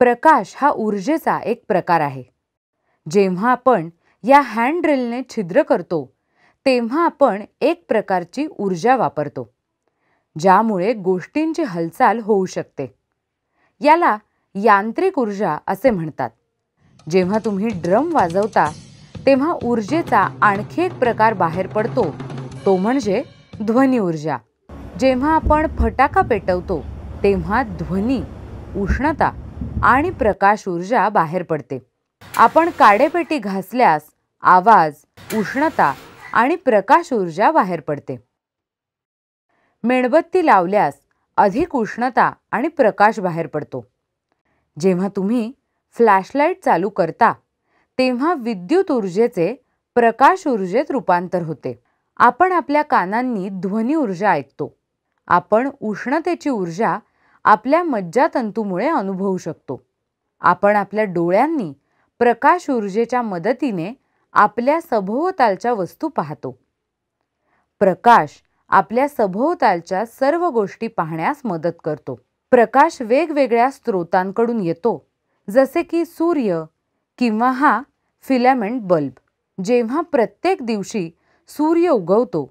प्रकाश हा ऊर्जेचा एक प्रकार आहे जेव्हा आपण या हँड ड्रिलने छिद्र करतो तेव्हा आपण एक प्रकारची ऊर्जा वापरतो ज्यामुळे गोष्टींची हालचाल होऊ शकते याला यांत्रिक ऊर्जा असे म्हणतात जेव्हा तुम्ही ड्रम वाजवता तेव्हा ऊर्जेचा आणखी एक प्रकार बाहेर पडतो तो म्हणजे ध्वनी ऊर्जा जेव्हा आपण फटाका पेटवतो तेव्हा ध्वनी उष्णता आणि प्रकाश ऊर्जा बाहेर पडते आपण काडेपेटी घासल्यास आवाज उष्णता आणि प्रकाश ऊर्जा बाहेर पडते मेणबत्ती लावल्यास अधिक उष्णता आणि प्रकाश बाहेर पडतो जेव्हा तुम्ही फ्लॅशलाईट चालू करता तेव्हा विद्युत ऊर्जेचे प्रकाश ऊर्जेत रूपांतर होते आपण आपल्या कानांनी ध्वनी ऊर्जा ऐकतो आपण उष्णतेची ऊर्जा आपल्या मज्जातंतूमुळे अनुभवू शकतो आपण आपल्या डोळ्यांनी प्रकाश ऊर्जेच्या मदतीने आपल्या सभोवतालच्या वस्तू पाहतो प्रकाश आपल्या सभोवतालच्या सर्व गोष्टी पाहण्यास मदत करतो प्रकाश वेगवेगळ्या स्रोतांकडून येतो जसे की सूर्य किंवा हा फिलॅमेंट बल्ब जेव्हा प्रत्येक दिवशी सूर्य उगवतो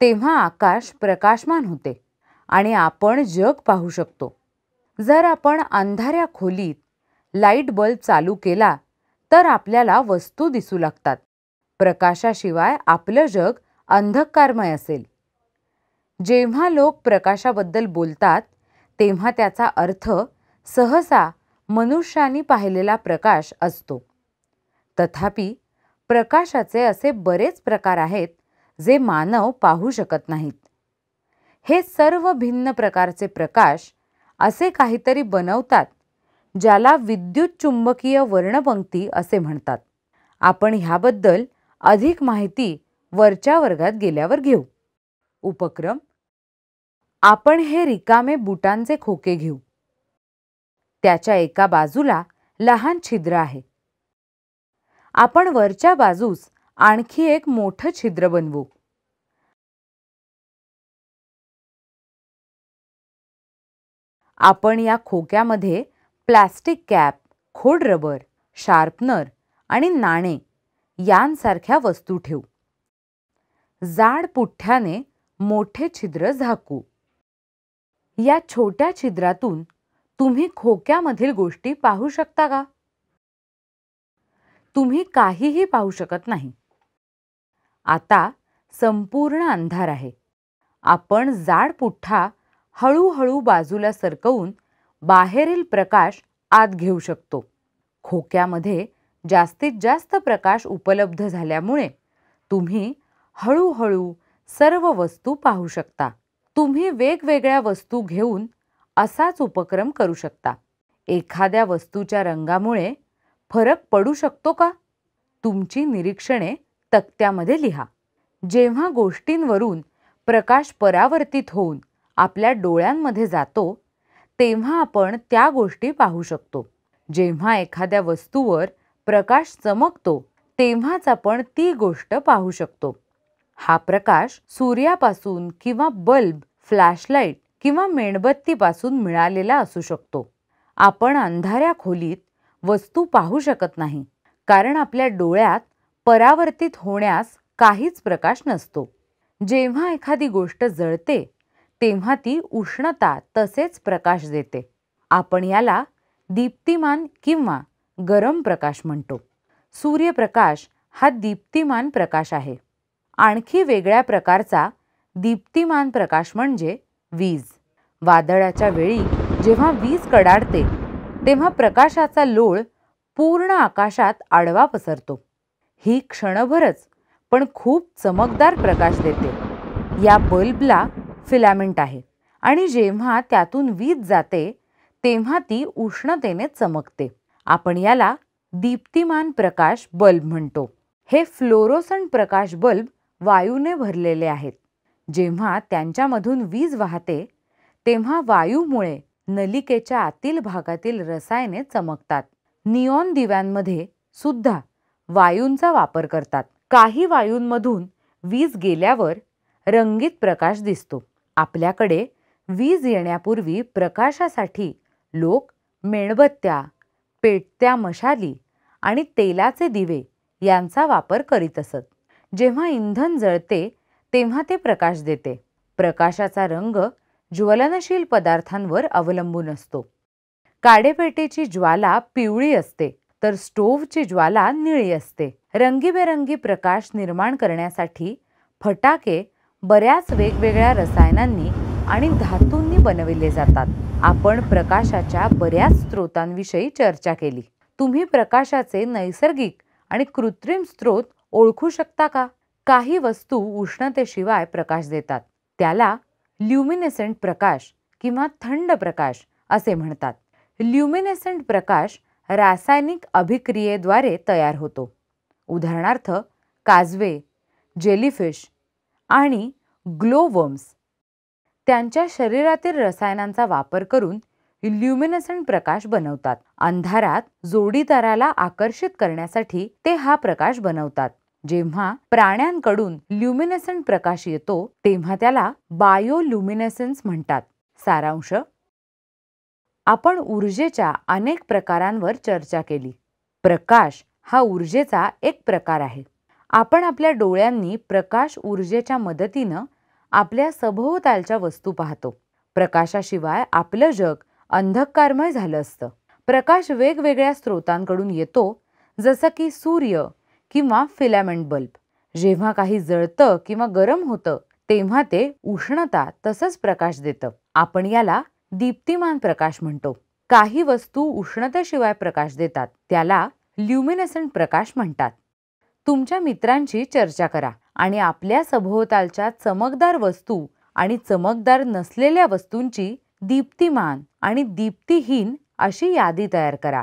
तेव्हा आकाश प्रकाशमान होते आणि आपण जग पाहू शकतो जर आपण अंधाऱ्या खोलीत लाईट बल्ब चालू केला तर आपल्याला वस्तू दिसू लागतात प्रकाशाशिवाय आपलं जग अंधकारमय असेल जेव्हा लोक प्रकाशाबद्दल बोलतात तेव्हा त्याचा अर्थ सहसा मनुष्यानी पाहिलेला प्रकाश असतो तथापि प्रकाशाचे असे बरेच प्रकार आहेत जे मानव पाहू शकत नाहीत हे सर्व भिन्न प्रकारचे प्रकाश असे काहीतरी बनवतात ज्याला विद्युत चुंबकीय वर्णपंक्ती असे म्हणतात आपण ह्याबद्दल अधिक माहिती वरच्या वर्गात गेल्यावर घेऊ उपक्रम आपण हे रिकामे बुटांचे खोके घेऊ त्याच्या एका बाजूला लहान छिद्र आहे आपण वरच्या बाजूस आणखी एक मोठं छिद्र बनवू आपण या खोक्यामध्ये प्लास्टिक कॅप खोड रबर शार्पनर आणि नाणे यांसारख्या वस्तू ठेवू जाड पुठ्ठ्याने मोठे छिद्र झाकू या छोट्या छिद्रातून तुम्ही खोक्यामधील गोष्टी पाहू शकता का तुम्ही काहीही पाहू शकत नाही आता संपूर्ण अंधार आहे आपण जाड पुठ्ठा हळूहळू बाजूला सरकवून बाहेरील प्रकाश आत घेऊ शकतो खोक्यामध्ये जास्तीत जास्त प्रकाश उपलब्ध झाल्यामुळे तुम्ही हळूहळू सर्व वस्तू पाहू शकता तुम्ही वेगवेगळ्या वस्तू घेऊन असाच उपक्रम करू शकता एखाद्या वस्तूच्या रंगामुळे फरक पडू शकतो का तुमची निरीक्षणे तक्त्यामध्ये लिहा जेव्हा गोष्टींवरून प्रकाश परावर्तित होऊन आपल्या डोळ्यांमध्ये जातो तेव्हा आपण त्या गोष्टी पाहू शकतो जेव्हा एखाद्या वस्तूवर प्रकाश चमकतो तेव्हाच आपण ती गोष्ट पाहू शकतो हा प्रकाश सूर्यापासून किंवा बल्ब फ्लॅशलाईट किंवा मेणबत्तीपासून मिळालेला असू शकतो आपण अंधाऱ्या खोलीत वस्तू पाहू शकत नाही कारण आपल्या डोळ्यात परावर्तित होण्यास काहीच प्रकाश नसतो जेव्हा एखादी गोष्ट जळते तेव्हा ती उष्णता तसेच प्रकाश देते आपण याला दीप्तिमान किंवा गरम प्रकाश म्हणतो सूर्यप्रकाश हा दीप्तिमान प्रकाश आहे आणखी वेगळ्या प्रकारचा दीप्तिमान प्रकाश म्हणजे वीज वादळाच्या वेळी जेव्हा वीज कडाडते तेव्हा प्रकाशाचा लोळ पूर्ण आकाशात आडवा पसरतो ही क्षणभरच पण खूप चमकदार प्रकाश देते या बल्बला फिलामेंट आहे आणि जेव्हा त्यातून वीज जाते तेव्हा ती उष्णतेने चमकते आपण याला दीप्तिमान प्रकाश बल्ब म्हणतो हे फ्लोरोसन प्रकाश बल्ब वायूने भरलेले आहेत जेव्हा त्यांच्यामधून वीज वाहते तेव्हा वायूमुळे नलिकेच्या आतील भागातील रसायने चमकतात नियॉन दिव्यांमध्ये सुद्धा वायूंचा वापर करतात काही वायूंमधून वीज गेल्यावर रंगीत प्रकाश दिसतो आपल्याकडे वीज येण्यापूर्वी प्रकाशासाठी लोक मेणबत्त्या पेटत्या मशाली आणि तेलाचे दिवे यांचा वापर करीत असत जेव्हा इंधन जळते तेव्हा ते प्रकाश देते प्रकाशाचा रंग ज्वलनशील पदार्थांवर अवलंबून असतो काडेपेटेची ज्वाला पिवळी असते तर स्टोव्हची ज्वाला निळी असते रंगीबेरंगी प्रकाश निर्माण करण्यासाठी फटाके बऱ्याच वेगवेगळ्या रसायनांनी आणि धातूंनी बनविले जातात आपण प्रकाशाच्या बऱ्याच स्रोतांविषयी चर्चा केली तुम्ही प्रकाशाचे नैसर्गिक आणि कृत्रिम स्रोत ओळखू शकता का काही वस्तू उष्णतेशिवाय प्रकाश देतात त्याला ल्युमिनेसेंट प्रकाश किंवा थंड प्रकाश असे म्हणतात ल्युमिनेसेंट प्रकाश रासायनिक अभिक्रियेद्वारे तयार होतो उदाहरणार्थ काजवे जेलीफिश आणि ग्लोवर्म्स त्यांच्या शरीरातील रसायनांचा वापर करून ल्युमिनसंट प्रकाश बनवतात अंधारात जोडीदाराला आकर्षित करण्यासाठी ते हा प्रकाश बनवतात जेव्हा प्राण्यांकडून ल्युमिनेसन प्रकाश येतो तेव्हा त्याला बायोल्युमिनेसन्स म्हणतात सारांश आपण ऊर्जेच्या अनेक प्रकारांवर चर्चा केली प्रकाश हा ऊर्जेचा एक प्रकार आहे आपण आपल्या डोळ्यांनी प्रकाश ऊर्जेच्या मदतीनं आपल्या सभोवतालच्या वस्तू पाहतो प्रकाशाशिवाय आपलं जग अंधकारमय झालं असतं प्रकाश वेगवेगळ्या स्रोतांकडून येतो जसं की सूर्य किंवा फिलॅमेंट बल्ब जेव्हा काही जळतं किंवा गरम होतं तेव्हा ते उष्णता तसंच प्रकाश देतं आपण याला दीप्तिमान प्रकाश म्हणतो काही वस्तू उष्णतेशिवाय प्रकाश देतात त्याला ल्युमिनेसंट प्रकाश म्हणतात तुमच्या मित्रांची चर्चा करा आणि आपल्या सभोवतालच्या चमकदार वस्तू आणि चमकदार नसलेल्या वस्तूंची दीप्तिमान आणि दीप्तिहीन अशी यादी तयार करा